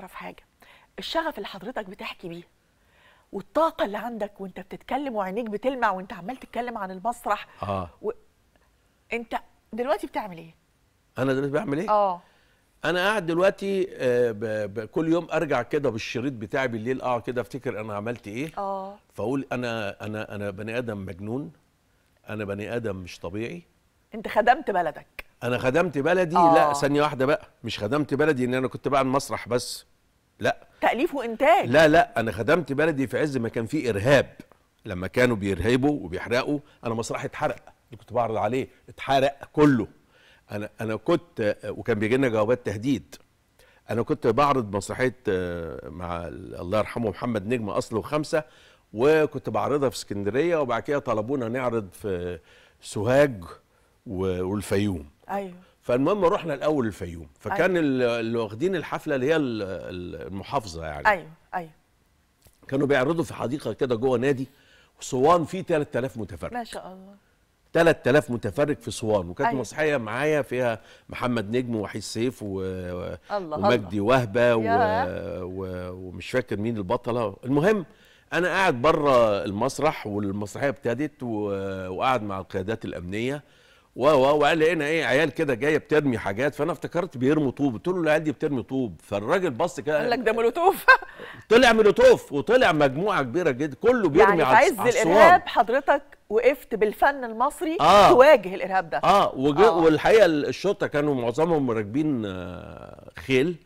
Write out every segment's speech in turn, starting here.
اعرف حاجه الشغف اللي حضرتك بتحكي بيه والطاقه اللي عندك وانت بتتكلم وعينيك بتلمع وانت عمال تتكلم عن المسرح اه و... انت دلوقتي بتعمل ايه انا دلوقتي بعمل ايه اه انا قاعد دلوقتي آه، ب... ب... كل يوم ارجع كده بالشريط بتاعي بالليل اقعد كده افتكر انا عملت ايه اه فاقول انا انا انا بني ادم مجنون انا بني ادم مش طبيعي انت خدمت بلدك انا خدمت بلدي آه. لا ثانيه واحده بقى مش خدمت بلدي ان انا كنت بقى المسرح بس لا تاليف وانتاج لا لا انا خدمت بلدي في عز ما كان في ارهاب لما كانوا بيرهبوا وبيحرقوا انا مسرحي اتحرق اللي كنت بعرض عليه اتحرق كله انا انا كنت وكان بيجي لنا جوابات تهديد انا كنت بعرض مسرحيه آه، مع الله يرحمه محمد نجم اصله خمسه وكنت بعرضها في اسكندريه وبعد كده طلبونا نعرض في سوهاج والفيوم ايوه فالمهم رحنا الاول الفيوم فكان أيوة. اللي واخدين الحفله اللي هي المحافظه يعني ايوه ايوه كانوا بيعرضوا في حديقه كده جوه نادي وصوان فيه 3000 متفرج ما شاء الله 3000 متفرج في صوان وكانت أيوة. مسرحيه معايا فيها محمد نجم ووحيد سيف و... الله ومجدي الله. وهبه و... و... ومش فاكر مين البطله المهم انا قاعد بره المسرح والمسرحيه ابتدت و... وقاعد مع القيادات الامنيه و و وقال لي هنا إيه،, ايه عيال كده جايه بترمي حاجات فانا افتكرت بيرموا طوب قلت له العيال دي بترمي طوب فالراجل بص كده قال لك ده مولوتوف طلع مولوتوف وطلع مجموعه كبيره جدا كله بيرمي يعني على عز الارهاب حضرتك وقفت بالفن المصري آه تواجه الارهاب ده اه, آه. والحقيقه الشرطه كانوا معظمهم راكبين آه، خيل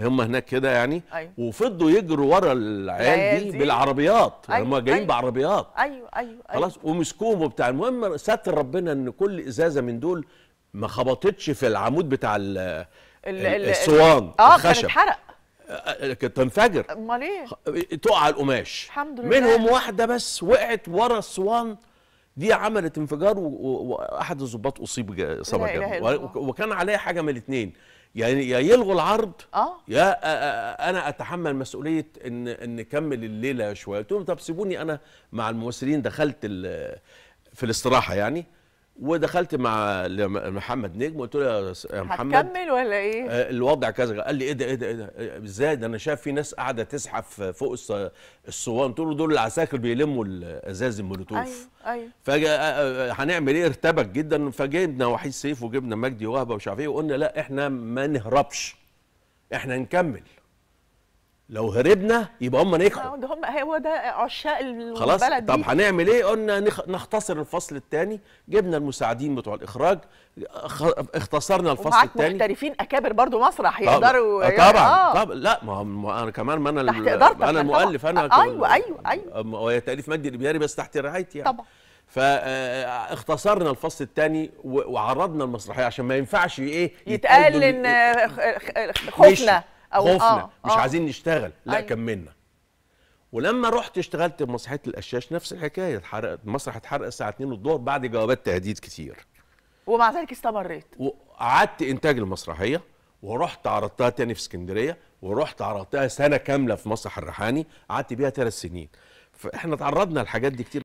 هم هناك كده يعني أيوة. وفضوا يجروا ورا العيال دي, بالعربيات أيوة. هم جايين أيوة. بعربيات ايوه ايوه, أيوة. خلاص ومسكوهم وبتاع المهم ستر ربنا ان كل ازازه من دول ما خبطتش في العمود بتاع ال ال ال الصوان اه الخشب. كان اتحرق آه، آه، كانت تنفجر امال ايه تقع القماش الحمد لله منهم واحده بس وقعت ورا الصوان دي عملت انفجار واحد الظباط اصيب اصابه جامده وكان عليها حاجه من الاثنين يعني يا يلغوا العرض آه. يا آه، آه، آه، انا اتحمل مسؤوليه ان ان نكمل الليله شويه قلت لهم طب سيبوني انا مع الممثلين دخلت في الاستراحه يعني ودخلت مع محمد نجم قلت له يا محمد هتكمل ولا ايه؟ آه، الوضع كذا قال لي ايه ده ايه ده ايه ده ازاي ده انا شايف في ناس قاعده تزحف فوق الصوان قلت له دول العساكر بيلموا الازاز المولوتوف ايوه ايوه فجاه آه، آه، هنعمل ايه ارتبك جدا فجبنا وحيد سيف وجبنا مجدي وهبه ومش عارف ايه وقلنا لا احنا ما نهربش احنا نكمل لو هربنا يبقى هم نخرج هم هو ده عشاق البلد خلاص طب هنعمل ايه قلنا نختصر الفصل الثاني جبنا المساعدين بتوع الاخراج اختصرنا الفصل الثاني محترفين اكابر برضو مسرح يقدروا آه، يعني، طبعا يعني آه. طبعا لا ما هم انا كمان ما انا انا المؤلف انا ايوه ايوه ايوه هو تاليف مجدي الابياري بس تحت رعايتي يعني طبعا فاختصرنا آه، آه، الفصل الثاني وعرضنا المسرحيه عشان ما ينفعش ايه يتقال ان خوفنا او خفنا آه. مش آه. عايزين نشتغل لا أيوه. كملنا ولما رحت اشتغلت بمسرحيه القشاش نفس الحكايه اتحرق المسرح اتحرق الساعه 2 الظهر بعد جوابات تهديد كتير ومع ذلك استمريت وقعدت انتاج المسرحيه ورحت عرضتها تاني في اسكندريه ورحت عرضتها سنه كامله في مسرح الريحاني قعدت بيها ثلاث سنين فاحنا تعرضنا لحاجات دي كتير